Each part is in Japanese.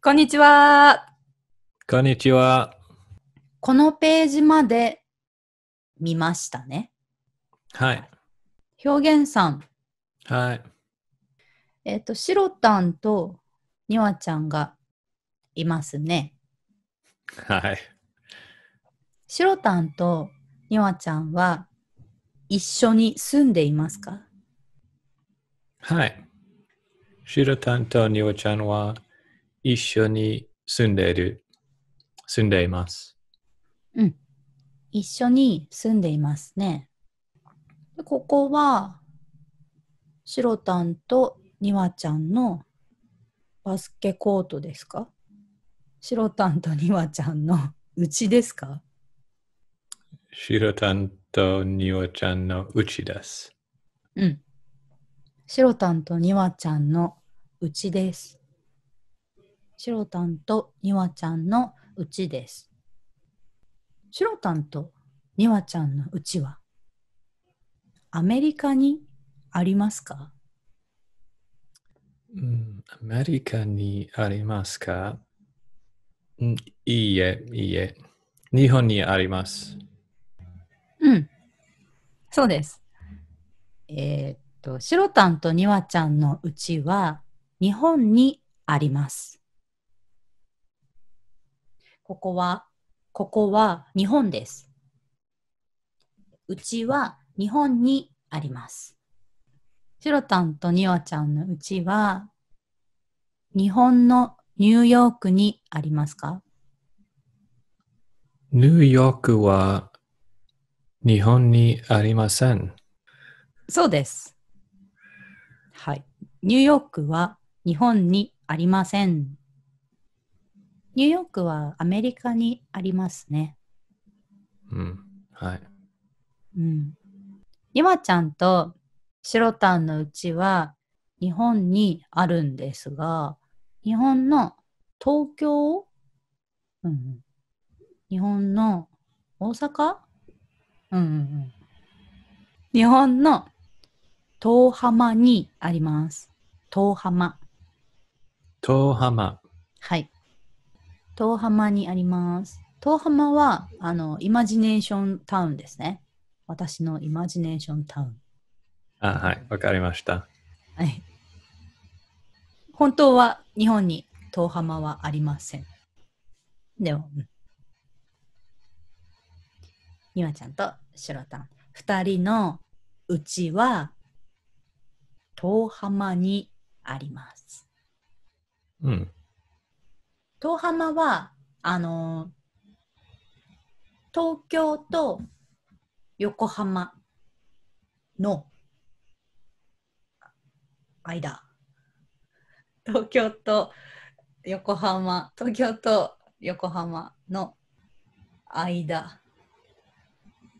こんにちは。こんにちは。このページまで見ましたね。はい。表現さん。はい。えっ、ー、と、しろたんとにわちゃんがいますね。はい。しろたんとにわちゃんは一緒に住んでいますかはい。しろたんとにわちゃんは一緒に住んでいる、住んでいます。うん。一緒に住んでいますね。ここは、シロたんとニワちゃんのバスケコートですかシロたんとニワちゃんの うちですかシロたんとニワちゃんのうちです。うん。シロたんとニワちゃんのうちです。シロタンとニワちゃんのうちです。シロタンとニワちゃんのうちはアメリカにありますかうん、アメリカにありますか、うん、いいえ、いいえ。日本にあります。うん、そうです。えー、っと、シロタンとニワちゃんのうちは日本にあります。ここは、ここは日本です。うちは日本にあります。シロタンとニワちゃんのうちは、日本のニューヨークにありますかニューヨークは日本にありません。そうです。はい。ニューヨークは日本にありません。ニューヨークはアメリカにありますね。うん。はい。うん。りまちゃんとシロタンのうちは日本にあるんですが、日本の東京、うん、日本の大阪、うんうんうん、日本の東浜にあります。東浜。東浜。はい。遠浜にあります。遠浜は、あの、イマジネーションタウンですね。私のイマジネーションタウン。あ、はい、わかりました。はい。本当は日本に遠浜はありません。では、うん、ゆまちゃんとしろたん、二人のうちは遠浜にあります。うん。遠浜は、あのー、東京と横浜の間。東京と横浜、東京と横浜の間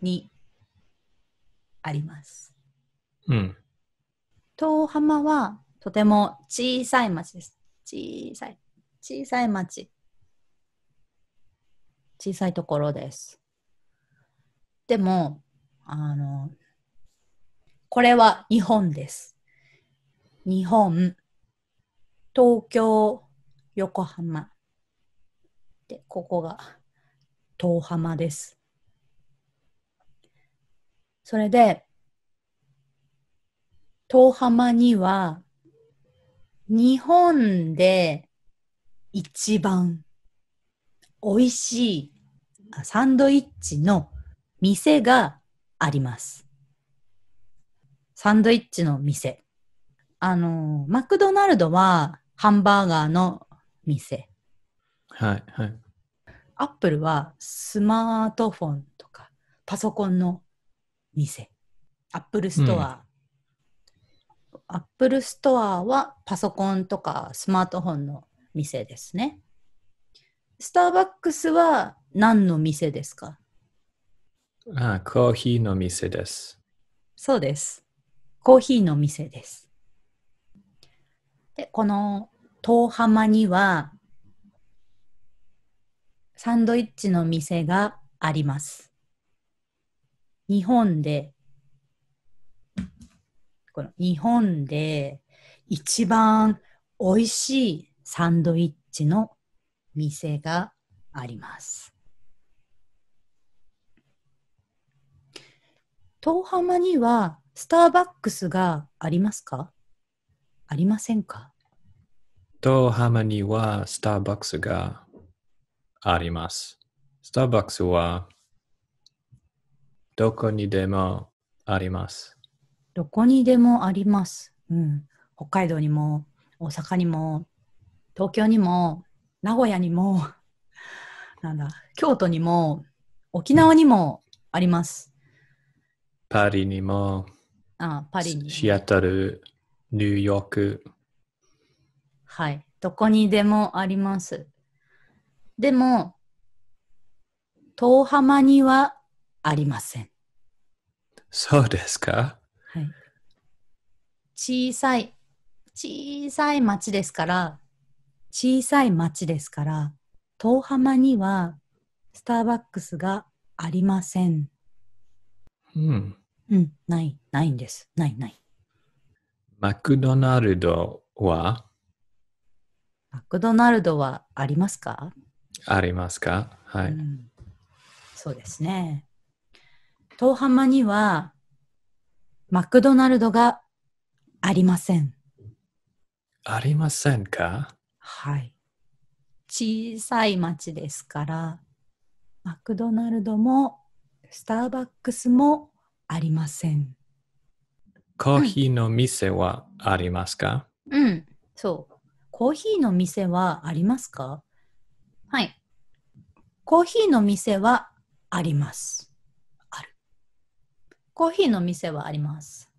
にあります。うん。東浜はとても小さい町です。小さい。小さい町。小さいところです。でも、あの、これは日本です。日本、東京、横浜。で、ここが東浜です。それで、東浜には、日本で一番美味しいサンドイッチの店があります。サンドイッチの店。あの、マクドナルドはハンバーガーの店。はい、はい。アップルはスマートフォンとかパソコンの店。アップルストア。うん、アップルストアはパソコンとかスマートフォンの店ですね。スターバックスは何の店ですかあコーヒーの店です。そうです。コーヒーの店です。で、この遠浜にはサンドイッチの店があります。日本で、この日本で一番美味しいサンドイッチの店があります。遠浜にはスターバックスがありますかありませんか遠浜にはスターバックスがあります。スターバックスはどこにでもあります。どこにでもあります。うん。北海道にも大阪にも東京にも、名古屋にも、なんだ、京都にも、沖縄にもあります。パリにも、あパリにシアトル、ニューヨーク。はい、どこにでもあります。でも、遠浜にはありません。そうですか、はい、小さい、小さい町ですから、小さい町ですから、遠浜にはスターバックスがありません。うん。うん、ない、ないんです。ない、ない。マクドナルドはマクドナルドはありますかありますかはい、うん、そうですね。遠浜にはマクドナルドがありません。ありませんかはい。小さい町ですから、マクドナルドもスターバックスもありません。コーヒーの店はありますか、うん、うん、そう。コーヒーの店はありますかはい。コーヒーの店はあります。ある。コーヒーの店はあります。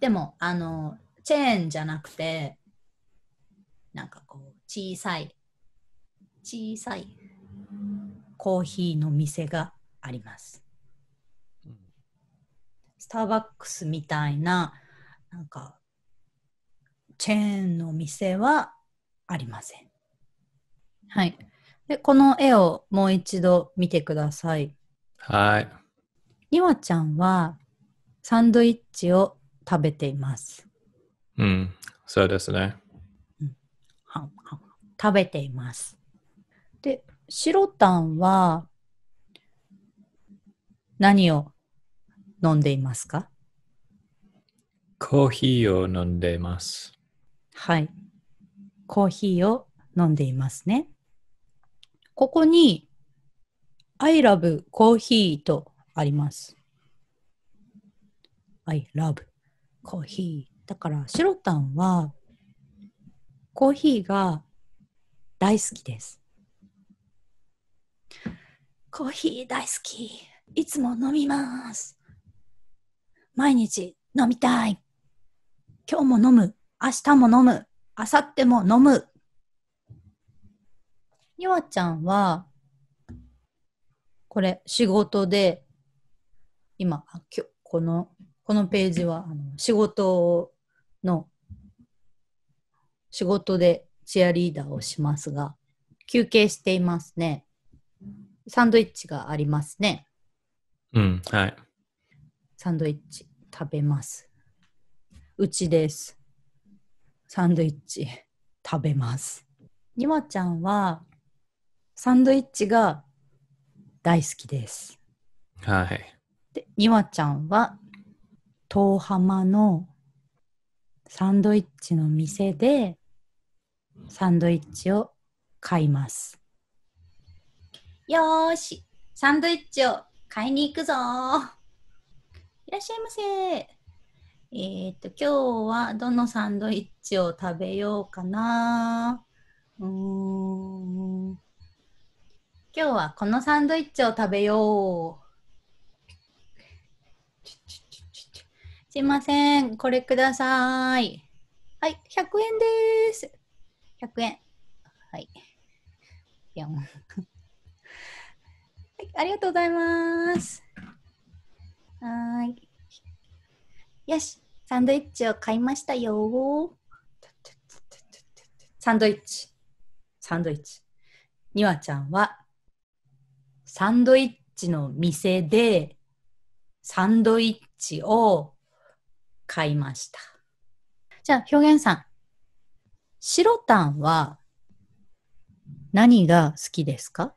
でも、あの、チェーンじゃなくて、なんかこう小さい小さいコーヒーの店があります。スターバックスみたいななんかチェーンの店はありません。はい。で、この絵をもう一度見てください。はい。にわちゃんはサンドイッチを食べています。うん、そうですね。食べています。で、白タンは何を飲んでいますかコーヒーを飲んでいます。はい。コーヒーを飲んでいますね。ここに I love コーヒーとあります。I love コーヒー。だから、シロタンはコーヒーが大好きです。コーヒー大好き。いつも飲みます。毎日飲みたい。今日も飲む。明日も飲む。明後日も飲む。にわちゃんは、これ仕事で、今、この、このページはあの仕事の、仕事でチアリーダーをしますが、休憩していますね。サンドイッチがありますね。うん、はい。サンドイッチ食べます。うちです。サンドイッチ食べます。にわちゃんはサンドイッチが大好きです。はい。で、にわちゃんは遠浜のサンドイッチの店でサンドイッチを買います。よーし、サンドイッチを買いに行くぞいらっしゃいませえー、っと、今日はどのサンドイッチを食べようかなうーん。今日はこのサンドイッチを食べよう。すいません、これください。はい、100円です。100円。はい。はい、ありがとうございます。はい。よし、サンドイッチを買いましたよ。サンドイッチ。サンドイッチ。にわちゃんは、サンドイッチの店で、サンドイッチを買いました。じゃあ、表現さん、白タンは何が好きですか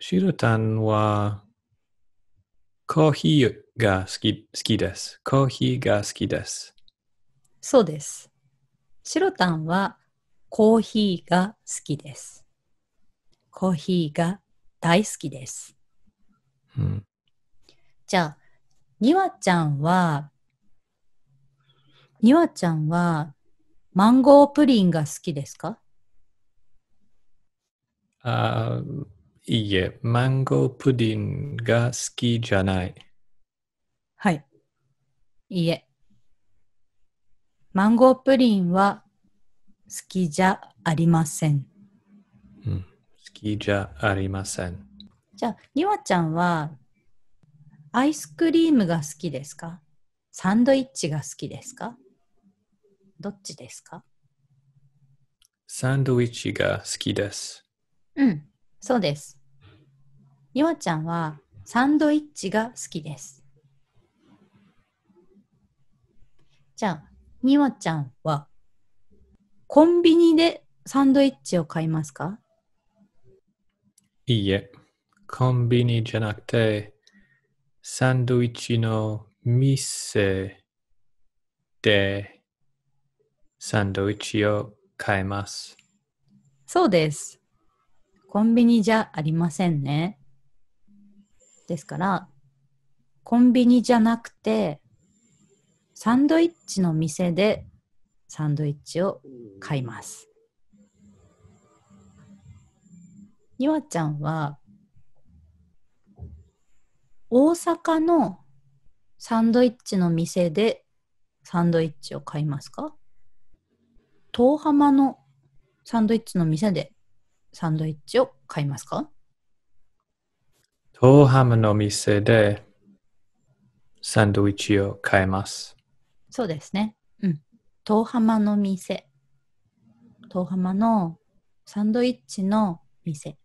白タンはコーヒーが好き好きです。コーヒーが好きです。そうです。白タンはコーヒーが好きです。コーヒーが大好きです。うん、じゃあ、にわちゃんは、にわちゃんはマンゴープリンが好きですかあいいえ、マンゴープリンが好きじゃない。はい。いいえ。マンゴープリンは好きじゃありません。うん、好きじゃありません。じゃあ、にわちゃんはアイスクリームが好きですかサンドイッチが好きですかどっちですかサンドイッチが好きです。うん、そうです。ようちゃんはサンドイッチが好きです。じゃあ、ニわちゃんはコンビニでサンドイッチを買いますかいいえ、コンビニじゃなくて、サンドイッチの店でサンドイッチを買えます。そうです。コンビニじゃありませんね。ですから、コンビニじゃなくて、サンドイッチの店でサンドイッチを買います。にわちゃんは、大阪のサンドイッチの店でサンドイッチを買いますか遠浜のサンドイッチの店でサンドイッチを買いますか遠浜の店でサンドイッチを買います。そうですね。うん。遠浜の店。遠浜のサンドイッチの店。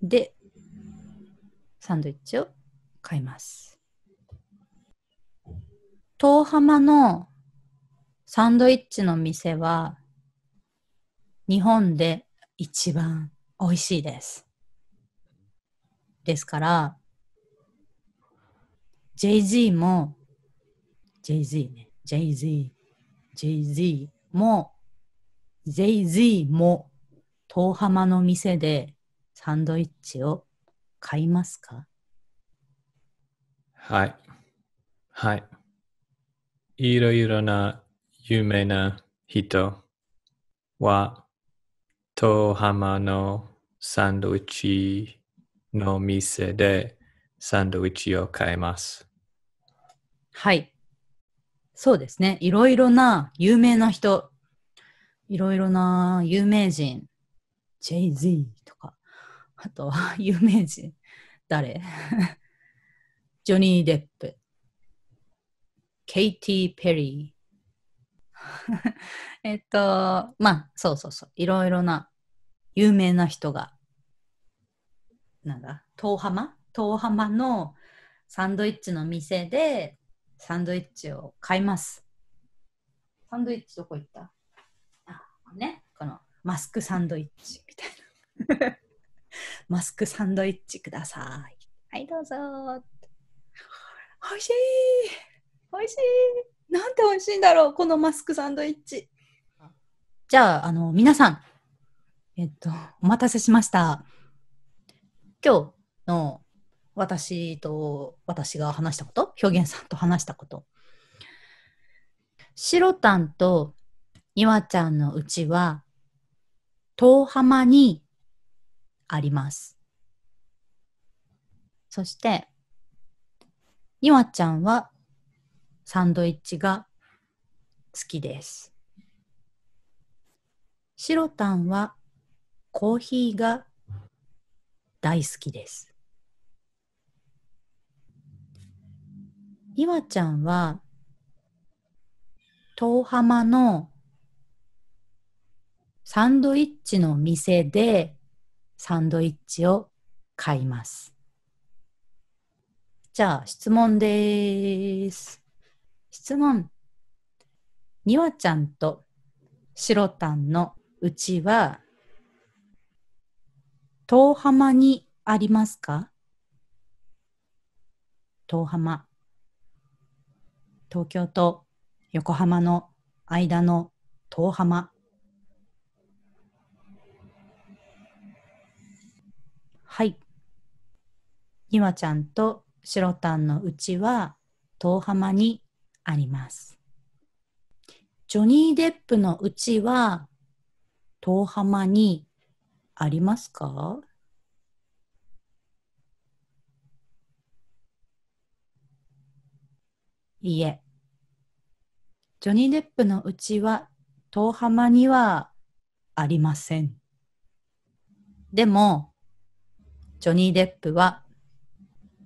で、サンドイッチを買います。遠浜のサンドイッチの店は、日本で一番美味しいです。ですから、JZ も、JZ ね、JZ、JZ も、JZ も、東浜の店でサンドイッチを買いますかはい。はい。いろいろな有名な人は、東浜のサンドイッチの店でサンドイッチを買います。はい。そうですね。いろいろな有名な人、いろいろな有名人、Jay-Z とか、あと、は有名人、誰 ジョニー・デップ、ケイティ・ペリー、えっと、まあ、そうそうそう。いろいろな有名な人が、なんだ、遠浜遠浜のサンドイッチの店でサンドイッチを買います。サンドイッチどこ行ったあ、ね。このマスクサンドイッチみたいな。マスクサンドイッチください。はい、どうぞ。おいしいおいしいなんて美味しいんだろう、このマスクサンドイッチ。じゃあ、あの、皆さん、えっと、お待たせしました。今日の私と、私が話したこと、表現さんと話したこと。シロたんとワちゃんのうちは、遠浜にあります。そして、ワちゃんはサンドイッチが好きです。シロタンはコーヒーが大好きです。いちゃんは遠浜のサンドイッチの店でサンドイッチを買います。じゃあ質問です。質問。にわちゃんとしろたんのうちは、遠浜にありますか遠浜。東京と横浜の間の遠浜。はい。にわちゃんとしろたんのうちは、遠浜にあります。ジョニー・デップのうちは、遠浜にありますかいいえ。ジョニー・デップのうちは、遠浜にはありません。でも、ジョニー・デップは、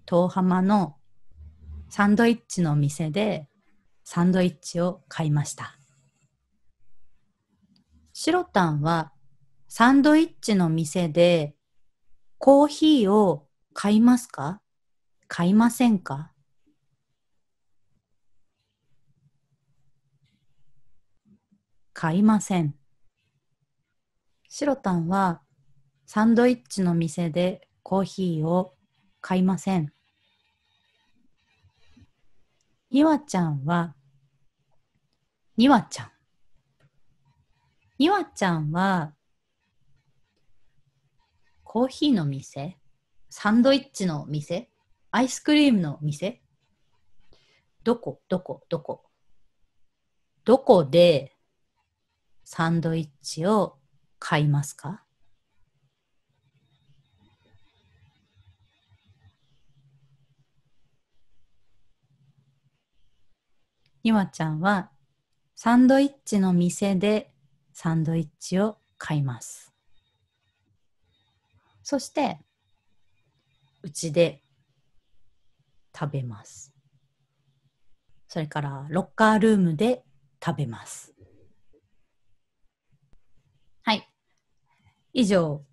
遠浜のサンドイッチの店でサンドイッチを買いました。シロタンはサンドイッチの店でコーヒーを買いますか買いませんか買いません。シロタンはサンドイッチの店でコーヒーを買いません。にわちゃんは、にわちゃん。にわちゃんは、コーヒーの店サンドイッチの店アイスクリームの店どこどこどこどこでサンドイッチを買いますかゆまちゃんはサンドイッチの店でサンドイッチを買います。そして、うちで食べます。それから、ロッカールームで食べます。はい。以上。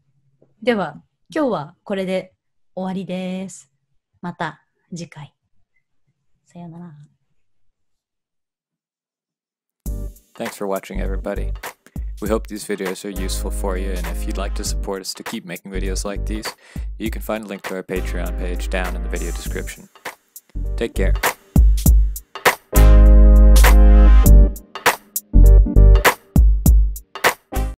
では、今日はこれで終わりです。また次回。さようなら。Thanks for watching everybody. We hope these videos are useful for you and if you'd like to support us to keep making videos like these, you can find a link to our Patreon page down in the video description. Take care.